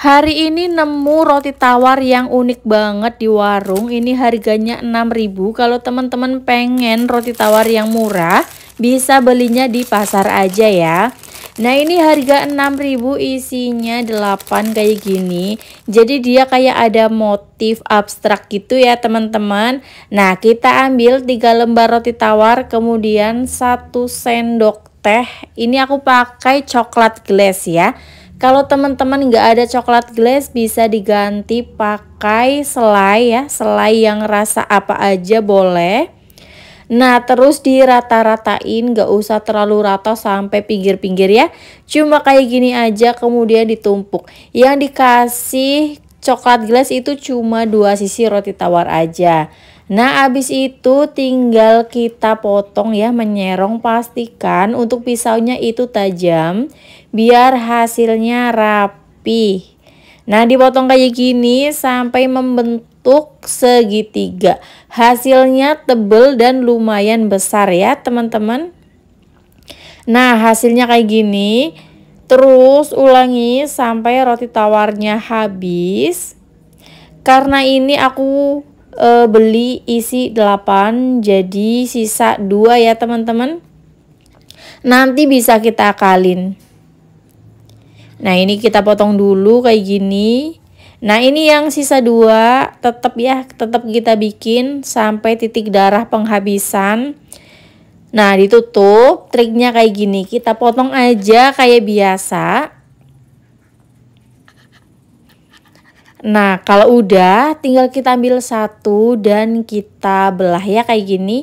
Hari ini nemu roti tawar yang unik banget di warung. Ini harganya 6.000. Kalau teman-teman pengen roti tawar yang murah, bisa belinya di pasar aja ya. Nah, ini harga 6.000 isinya 8 kayak gini. Jadi dia kayak ada motif abstrak gitu ya, teman-teman. Nah, kita ambil 3 lembar roti tawar, kemudian 1 sendok teh. Ini aku pakai coklat glass ya. Kalau teman-teman nggak ada coklat glaze bisa diganti pakai selai ya, selai yang rasa apa aja boleh. Nah terus dirata-ratain nggak usah terlalu rata sampai pinggir-pinggir ya. Cuma kayak gini aja kemudian ditumpuk. Yang dikasih coklat glaze itu cuma dua sisi roti tawar aja. Nah abis itu tinggal kita potong ya menyerong pastikan untuk pisaunya itu tajam biar hasilnya rapi. Nah dipotong kayak gini sampai membentuk segitiga. Hasilnya tebel dan lumayan besar ya teman-teman. Nah hasilnya kayak gini. Terus ulangi sampai roti tawarnya habis. Karena ini aku uh, beli isi 8 jadi sisa 2 ya teman-teman nanti bisa kita akalin nah ini kita potong dulu kayak gini nah ini yang sisa 2 tetap ya tetap kita bikin sampai titik darah penghabisan nah ditutup triknya kayak gini kita potong aja kayak biasa Nah, kalau udah tinggal kita ambil satu dan kita belah ya kayak gini.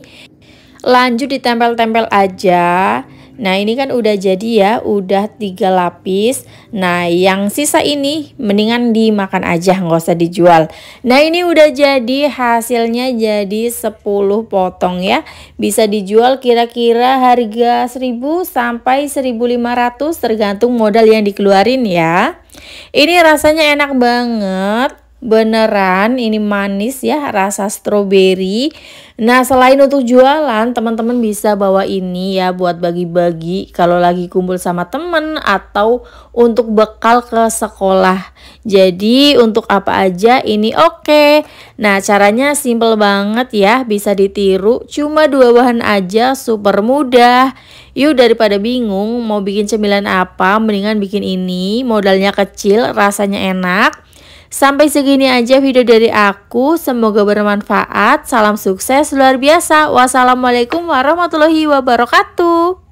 Lanjut ditempel-tempel aja. Nah ini kan udah jadi ya, udah tiga lapis. Nah yang sisa ini mendingan dimakan aja, nggak usah dijual. Nah ini udah jadi hasilnya jadi 10 potong ya. Bisa dijual kira-kira harga 1000 sampai 1500 tergantung modal yang dikeluarin ya. Ini rasanya enak banget beneran ini manis ya rasa stroberi nah selain untuk jualan teman-teman bisa bawa ini ya buat bagi-bagi kalau lagi kumpul sama temen atau untuk bekal ke sekolah jadi untuk apa aja ini oke okay. nah caranya simple banget ya bisa ditiru cuma dua bahan aja super mudah Yuk daripada bingung mau bikin cemilan apa mendingan bikin ini modalnya kecil rasanya enak Sampai segini aja video dari aku, semoga bermanfaat. Salam sukses luar biasa. Wassalamualaikum warahmatullahi wabarakatuh.